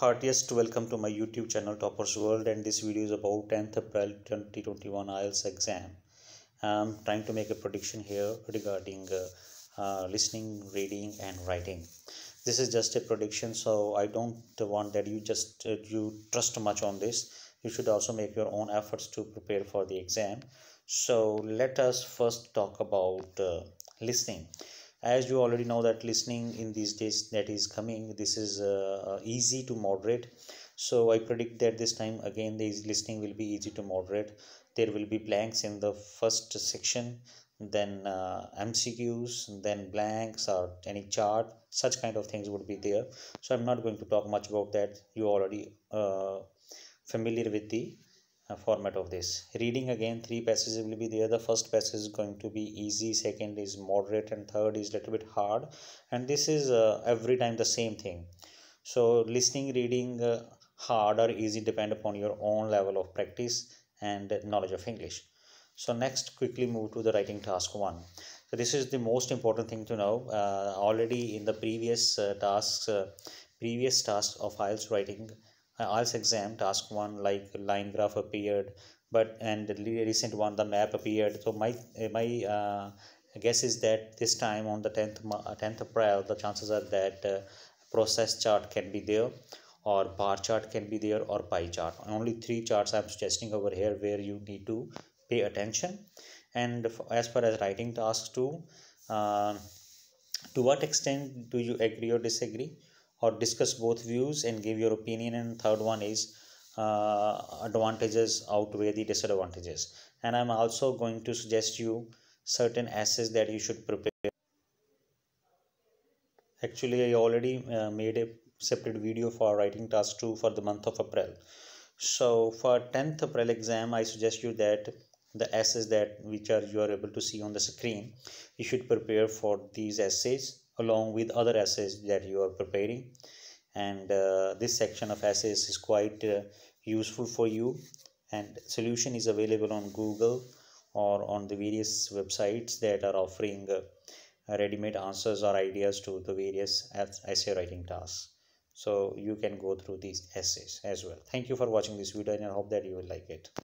heartiest welcome to my youtube channel toppers world and this video is about 10th april 2021 ielts exam i'm trying to make a prediction here regarding uh, uh, listening reading and writing this is just a prediction so i don't want that you just uh, you trust much on this you should also make your own efforts to prepare for the exam so let us first talk about uh, listening as you already know that listening in these days that is coming this is uh, uh easy to moderate so i predict that this time again the listening will be easy to moderate there will be blanks in the first section then uh, mcqs then blanks or any chart such kind of things would be there so i'm not going to talk much about that you already uh, familiar with the uh, format of this reading again three passages will be there the first passage is going to be easy second is moderate and third is little bit hard and this is uh, every time the same thing so listening reading uh, hard or easy depend upon your own level of practice and knowledge of english so next quickly move to the writing task one so this is the most important thing to know uh, already in the previous uh, tasks uh, previous tasks of IELTS writing IELTS exam task one like line graph appeared but and the recent one the map appeared so my eh, my uh, guess is that this time on the 10th 10th uh, April the chances are that uh, process chart can be there or bar chart can be there or pie chart only three charts I'm suggesting over here where you need to pay attention and as far as writing tasks to uh, to what extent do you agree or disagree or discuss both views and give your opinion and third one is uh, advantages outweigh the disadvantages and i'm also going to suggest you certain essays that you should prepare actually i already uh, made a separate video for writing task 2 for the month of april so for 10th april exam i suggest you that the essays that which are you are able to see on the screen you should prepare for these essays along with other essays that you are preparing and uh, this section of essays is quite uh, useful for you and solution is available on google or on the various websites that are offering uh, ready-made answers or ideas to the various essay writing tasks so you can go through these essays as well thank you for watching this video and i hope that you will like it